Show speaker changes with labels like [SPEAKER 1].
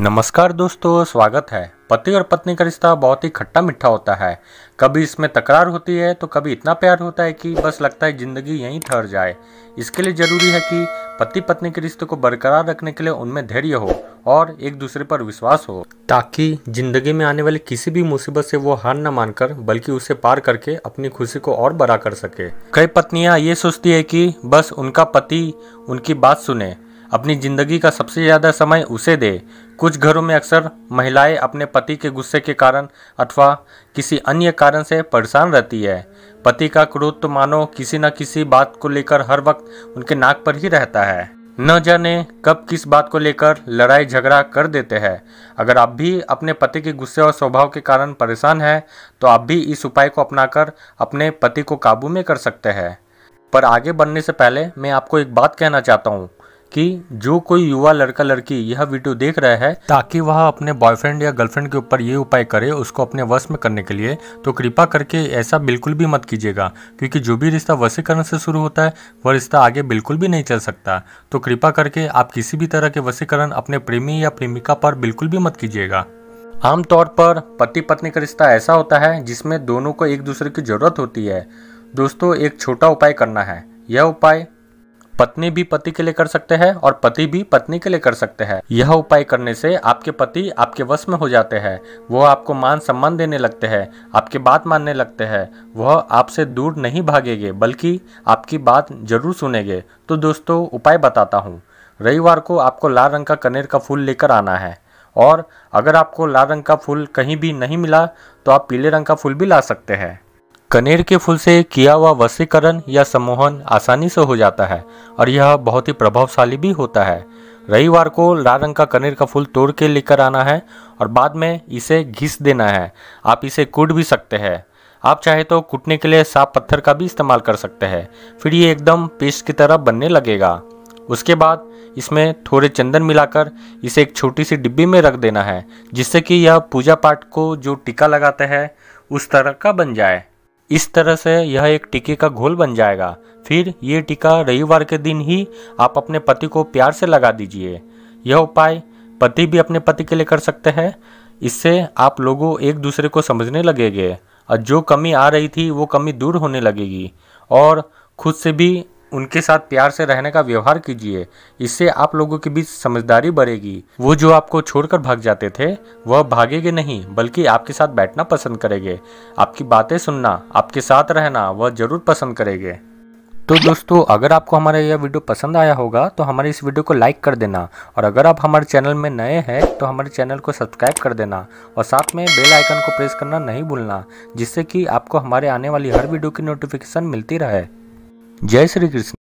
[SPEAKER 1] नमस्कार दोस्तों स्वागत है पति और पत्नी का रिश्ता बहुत ही खट्टा मीठा होता है कभी इसमें तकरार होती है तो कभी इतना प्यार होता है कि बस लगता है ज़िंदगी यहीं ठहर जाए इसके लिए ज़रूरी है कि पति पत्नी के रिश्ते को बरकरार रखने के लिए उनमें धैर्य हो और एक दूसरे पर विश्वास हो ताकि ज़िंदगी में आने वाली किसी भी मुसीबत से वो हार न मानकर बल्कि उसे पार करके अपनी खुशी को और बड़ा कर सके कई पत्नियाँ ये सोचती है कि बस उनका पति उनकी बात सुने अपनी जिंदगी का सबसे ज़्यादा समय उसे दे कुछ घरों में अक्सर महिलाएं अपने पति के गुस्से के कारण अथवा किसी अन्य कारण से परेशान रहती है पति का क्रोध तो मानो किसी न किसी बात को लेकर हर वक्त उनके नाक पर ही रहता है न जाने कब किस बात को लेकर लड़ाई झगड़ा कर देते हैं अगर आप भी अपने पति के गुस्से और स्वभाव के कारण परेशान हैं तो आप भी इस उपाय को अपनाकर अपने पति को काबू में कर सकते हैं पर आगे बढ़ने से पहले मैं आपको एक बात कहना चाहता हूँ कि जो कोई युवा लड़का लड़की यह वीडियो देख रहा है ताकि वह अपने बॉयफ्रेंड या गर्लफ्रेंड के ऊपर ये उपाय करे उसको अपने वश में करने के लिए तो कृपा करके ऐसा बिल्कुल भी मत कीजिएगा क्योंकि जो भी रिश्ता वसीकरण से शुरू होता है वह रिश्ता आगे बिल्कुल भी नहीं चल सकता तो कृपा करके आप किसी भी तरह के वसीकरण अपने प्रेमी या प्रेमिका पर बिल्कुल भी मत कीजिएगा आमतौर पर पति पत्नी का रिश्ता ऐसा होता है जिसमें दोनों को एक दूसरे की ज़रूरत होती है दोस्तों एक छोटा उपाय करना है यह उपाय पत्नी भी पति के लिए कर सकते हैं और पति भी पत्नी के लिए कर सकते हैं यह उपाय करने से आपके पति आपके वश में हो जाते हैं वह आपको मान सम्मान देने लगते हैं आपके बात मानने लगते हैं वह आपसे दूर नहीं भागेंगे बल्कि आपकी बात जरूर सुनेंगे तो दोस्तों उपाय बताता हूँ रविवार को आपको लाल रंग का कनेर का फूल लेकर आना है और अगर आपको लाल रंग का फूल कहीं भी नहीं मिला तो आप पीले रंग का फूल भी ला सकते हैं कनेर के फूल से किया हुआ वशीकरण या सम्मोहन आसानी से हो जाता है और यह बहुत ही प्रभावशाली भी होता है रविवार को लाल रंग का कनेर का फूल तोड़ के लेकर आना है और बाद में इसे घिस देना है आप इसे कूट भी सकते हैं आप चाहे तो कूटने के लिए साफ पत्थर का भी इस्तेमाल कर सकते हैं फिर ये एकदम पेस्ट की तरह बनने लगेगा उसके बाद इसमें थोड़े चंदन मिलाकर इसे एक छोटी सी डिब्बी में रख देना है जिससे कि यह पूजा पाठ को जो टीका लगाते हैं उस तरह का बन जाए इस तरह से यह एक टीके का घोल बन जाएगा फिर ये टीका रविवार के दिन ही आप अपने पति को प्यार से लगा दीजिए यह उपाय पति भी अपने पति के लिए कर सकते हैं इससे आप लोगों एक दूसरे को समझने लगेंगे और जो कमी आ रही थी वो कमी दूर होने लगेगी और खुद से भी उनके साथ प्यार से रहने का व्यवहार कीजिए इससे आप लोगों के बीच समझदारी बढ़ेगी वो जो आपको छोड़कर भाग जाते थे वह भागेंगे नहीं बल्कि आपके साथ बैठना पसंद करेंगे आपकी बातें सुनना आपके साथ रहना वह जरूर पसंद करेंगे तो दोस्तों अगर आपको हमारा यह वीडियो पसंद आया होगा तो हमारे इस वीडियो को लाइक कर देना और अगर आप हमारे चैनल में नए हैं तो हमारे चैनल को सब्सक्राइब कर देना और साथ में बेल आइकन को प्रेस करना नहीं भूलना जिससे कि आपको हमारे आने वाली हर वीडियो की नोटिफिकेशन मिलती रहे जय श्री कृष्ण